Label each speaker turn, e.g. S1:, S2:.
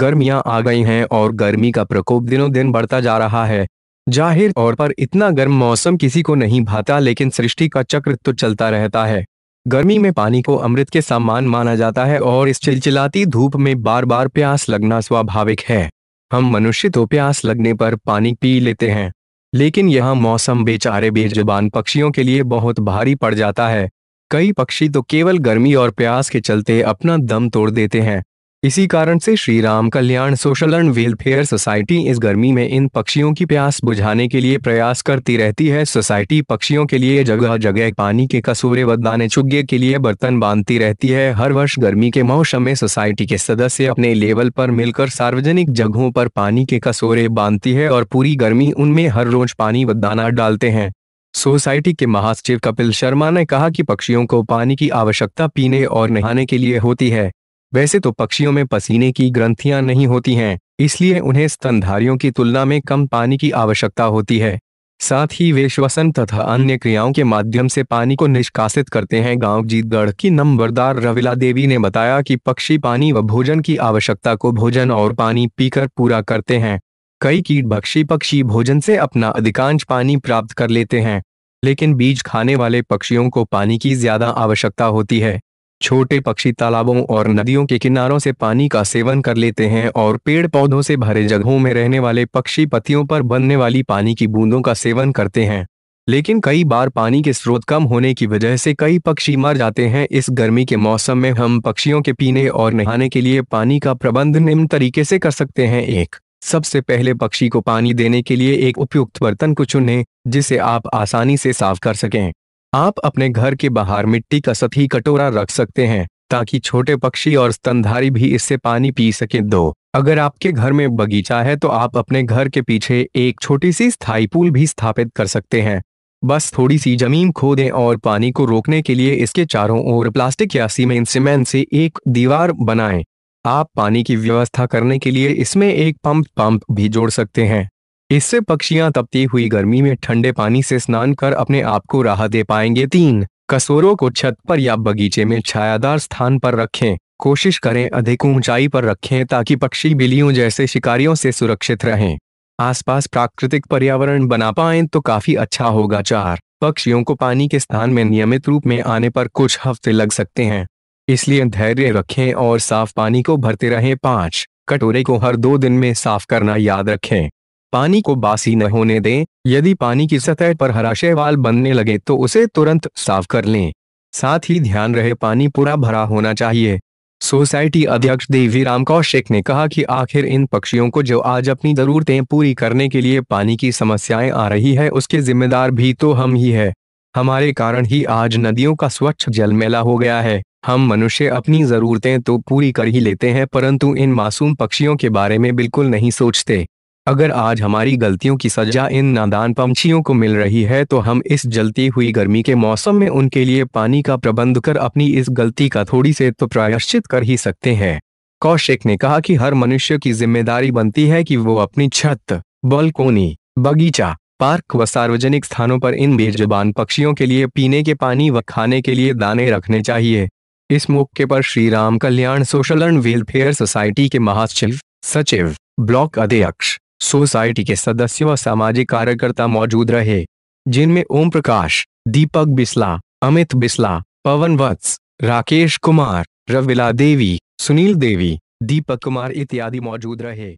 S1: गर्मियां आ गई हैं और गर्मी का प्रकोप दिनों दिन बढ़ता जा रहा है जाहिर तौर पर इतना गर्म मौसम किसी को नहीं भाता लेकिन सृष्टि का चक्र तो चलता रहता है गर्मी में पानी को अमृत के समान माना जाता है और इस चिलचिलाती धूप में बार बार प्यास लगना स्वाभाविक है हम मनुष्य तो प्यास लगने पर पानी पी लेते हैं लेकिन यह मौसम बेचारे बेजुबान पक्षियों के लिए बहुत भारी पड़ जाता है कई पक्षी तो केवल गर्मी और प्यास के चलते अपना दम तोड़ देते हैं इसी कारण से Shri Ram Kalyan social and welfare society इस गर्मी में इन पक्षियों की प्यास बुझाने के लिए प्रयास करती रहती है सोसाइटी पक्षियों के लिए जगह जगह पानी के कसूरे व दाने चुगे के लिए बर्तन बांधती रहती है हर वर्ष गर्मी के मौसम में सोसाइटी के सदस्य अपने लेवल पर मिलकर सार्वजनिक जगहों पर पानी के कसूरे बांधती है और पूरी गर्मी उनमें हर रोज पानी व दाना डालते हैं सोसाइटी के महासचिव कपिल शर्मा ने कहा कि पक्षियों को पानी की आवश्यकता पीने और नहाने के लिए होती है वैसे तो पक्षियों में पसीने की ग्रंथियां नहीं होती हैं इसलिए उन्हें स्तनधारियों की तुलना में कम पानी की आवश्यकता होती है साथ ही वे श्वसन तथा अन्य क्रियाओं के माध्यम से पानी को निष्कासित करते हैं गांव जीतगढ़ की नंबरदार रविला देवी ने बताया कि पक्षी पानी व भोजन की आवश्यकता को भोजन और पानी पीकर पूरा करते हैं कई कीट भक्षी पक्षी भोजन से अपना अधिकांश पानी प्राप्त कर लेते हैं लेकिन बीज खाने वाले पक्षियों को पानी की ज्यादा आवश्यकता होती है छोटे पक्षी तालाबों और नदियों के किनारों से पानी का सेवन कर लेते हैं और पेड़ पौधों से भरे जगहों में रहने वाले पक्षी पतियों पर बनने वाली पानी की बूंदों का सेवन करते हैं लेकिन कई बार पानी के स्रोत कम होने की वजह से कई पक्षी मर जाते हैं इस गर्मी के मौसम में हम पक्षियों के पीने और नहाने के लिए पानी का प्रबंध निम्न तरीके से कर सकते हैं एक सबसे पहले पक्षी को पानी देने के लिए एक उपयुक्त बर्तन को चुनें जिसे आप आसानी से साफ कर सकें आप अपने घर के बाहर मिट्टी का सतही कटोरा रख सकते हैं ताकि छोटे पक्षी और स्तनधारी भी इससे पानी पी सके दो अगर आपके घर में बगीचा है तो आप अपने घर के पीछे एक छोटी सी स्थाई पुल भी स्थापित कर सकते हैं बस थोड़ी सी जमीन खोदें और पानी को रोकने के लिए इसके चारों ओर प्लास्टिक या सीमेंट सीमेंट से एक दीवार बनाएं। आप पानी की व्यवस्था करने के लिए इसमें एक पंप पंप भी जोड़ सकते हैं इससे पक्षियां तपती हुई गर्मी में ठंडे पानी से स्नान कर अपने आप को राहत दे पाएंगे तीन कसोरों को छत पर या बगीचे में छायादार स्थान पर रखें कोशिश करें अधिक ऊंचाई पर रखें ताकि पक्षी बिलियों जैसे शिकारियों से सुरक्षित रहें आसपास प्राकृतिक पर्यावरण बना पाए तो काफी अच्छा होगा चार पक्षियों को पानी के स्थान में नियमित रूप में आने पर कुछ हफ्ते लग सकते हैं इसलिए धैर्य रखें और साफ पानी को भरते रहें पांच कटोरे को हर दो दिन में साफ करना याद रखें पानी को बासी न होने दें यदि पानी की सतह पर हराशय वाल बनने लगे तो उसे तुरंत साफ कर लें साथ ही ध्यान रहे पानी पूरा भरा होना चाहिए सोसाइटी अध्यक्ष राम कौशिक ने कहा कि आखिर इन पक्षियों को जो आज अपनी जरूरतें पूरी करने के लिए पानी की समस्याएं आ रही है उसके जिम्मेदार भी तो हम ही है हमारे कारण ही आज नदियों का स्वच्छ जल मेला हो गया है हम मनुष्य अपनी जरूरतें तो पूरी कर ही लेते हैं परंतु इन मासूम पक्षियों के बारे में बिल्कुल नहीं सोचते अगर आज हमारी गलतियों की सजा इन नादान पंछियों को मिल रही है तो हम इस जलती हुई गर्मी के मौसम में उनके लिए पानी का प्रबंध कर अपनी इस गलती का थोड़ी से तो प्रायश्चित कर ही सकते हैं कौशिक ने कहा कि हर मनुष्य की जिम्मेदारी बनती है कि वो अपनी छत बलकोनी बगीचा पार्क व सार्वजनिक स्थानों पर इन बेजुबान पक्षियों के लिए पीने के पानी व खाने के लिए दाने रखने चाहिए इस मौके पर Shri Ram Kalyan social and welfare society के महासचिव सचिव ब्लॉक अध्यक्ष सोसाइटी के सदस्य व सामाजिक कार्यकर्ता मौजूद रहे जिनमें ओम प्रकाश दीपक बिस्ला अमित बिस्ला पवन वत्स राकेश कुमार रविला देवी सुनील देवी दीपक कुमार इत्यादि मौजूद रहे